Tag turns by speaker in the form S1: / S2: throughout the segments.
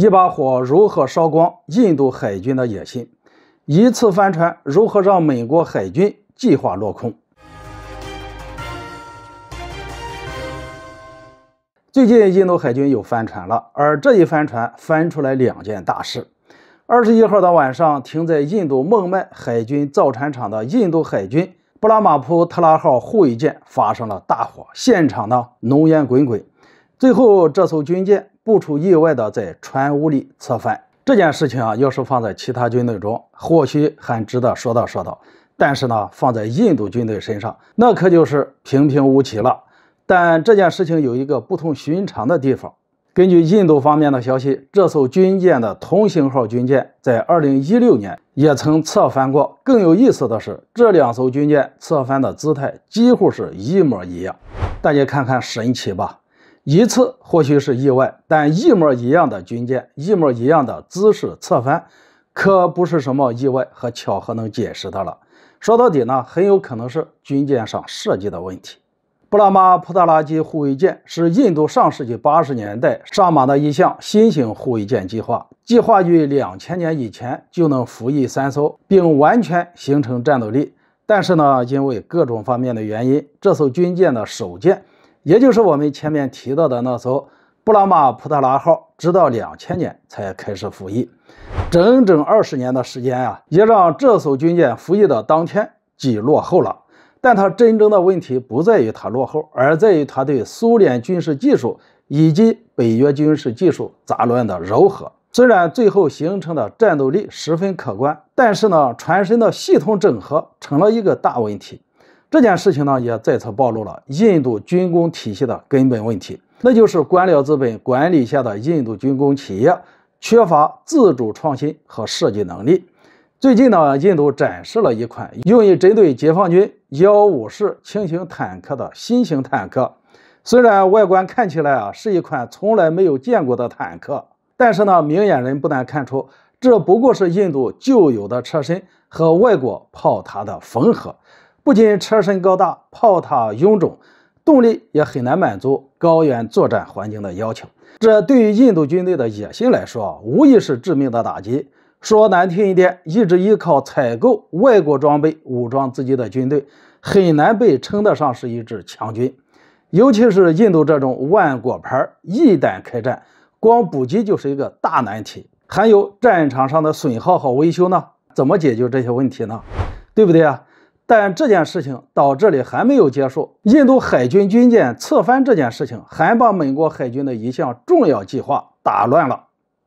S1: 一把火如何烧光印度海军的野心？一次翻船如何让美国海军计划落空？最近印度海军有翻船了，而这一翻船翻出来两件大事。二十一号的晚上，停在印度孟买海军造船厂的印度海军布拉马普特拉号护卫舰发生了大火，现场呢浓烟滚滚，最后这艘军舰。不出意外的，在船坞里侧翻。这件事情啊，要是放在其他军队中，或许还值得说道说道。但是呢，放在印度军队身上，那可就是平平无奇了。但这件事情有一个不同寻常的地方。根据印度方面的消息，这艘军舰的同型号军舰在2016年也曾侧翻过。更有意思的是，这两艘军舰侧翻的姿态几乎是一模一样。大家看看，神奇吧？一次或许是意外，但一模一样的军舰，一模一样的姿势侧翻，可不是什么意外和巧合能解释的了。说到底呢，很有可能是军舰上设计的问题。布拉马普特拉基护卫舰是印度上世纪八十年代上马的一项新型护卫舰计划，计划于两千年以前就能服役三艘，并完全形成战斗力。但是呢，因为各种方面的原因，这艘军舰的首舰。也就是我们前面提到的那艘“布拉马普特拉号”，直到两千年才开始服役，整整二十年的时间啊，也让这艘军舰服役的当天即落后了。但它真正的问题不在于它落后，而在于它对苏联军事技术以及北约军事技术杂乱的糅合。虽然最后形成的战斗力十分可观，但是呢，船身的系统整合成了一个大问题。这件事情呢，也再次暴露了印度军工体系的根本问题，那就是官僚资本管理下的印度军工企业缺乏自主创新和设计能力。最近呢，印度展示了一款用于针对解放军幺五式轻型坦克的新型坦克，虽然外观看起来啊是一款从来没有见过的坦克，但是呢，明眼人不难看出，这不过是印度旧有的车身和外国炮塔的缝合。不仅车身高大，炮塔臃肿，动力也很难满足高原作战环境的要求。这对于印度军队的野心来说，无疑是致命的打击。说难听一点，一直依靠采购外国装备武装自己的军队，很难被称得上是一支强军。尤其是印度这种万国牌，一旦开战，光补给就是一个大难题，还有战场上的损耗和维修呢？怎么解决这些问题呢？对不对啊？但这件事情到这里还没有结束，印度海军军舰侧翻这件事情还把美国海军的一项重要计划打乱了。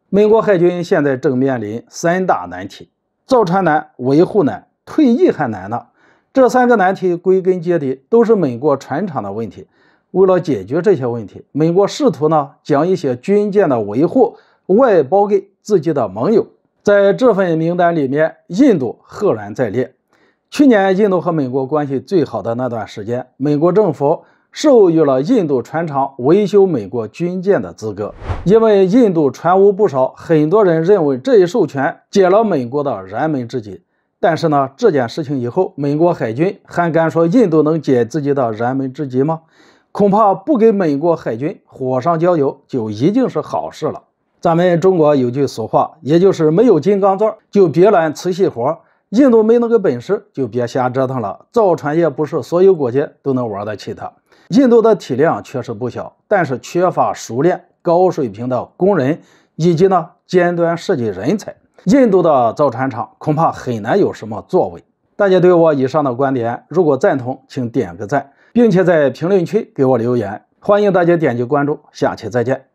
S1: 美国海军现在正面临三大难题：造船难、维护难、退役还难呢。这三个难题归根结底都是美国船厂的问题。为了解决这些问题，美国试图呢将一些军舰的维护外包给自己的盟友，在这份名单里面，印度赫然在列。去年印度和美国关系最好的那段时间，美国政府授予了印度船厂维修美国军舰的资格，因为印度船坞不少，很多人认为这一授权解了美国的燃眉之急。但是呢，这件事情以后，美国海军还敢说印度能解自己的燃眉之急吗？恐怕不给美国海军火上浇油，就一定是好事了。咱们中国有句俗话，也就是没有金刚钻，就别揽瓷器活。印度没那个本事，就别瞎折腾了。造船业不是所有国家都能玩得起的。印度的体量确实不小，但是缺乏熟练、高水平的工人，以及呢尖端设计人才。印度的造船厂恐怕很难有什么作为。大家对我以上的观点，如果赞同，请点个赞，并且在评论区给我留言。欢迎大家点击关注，下期再见。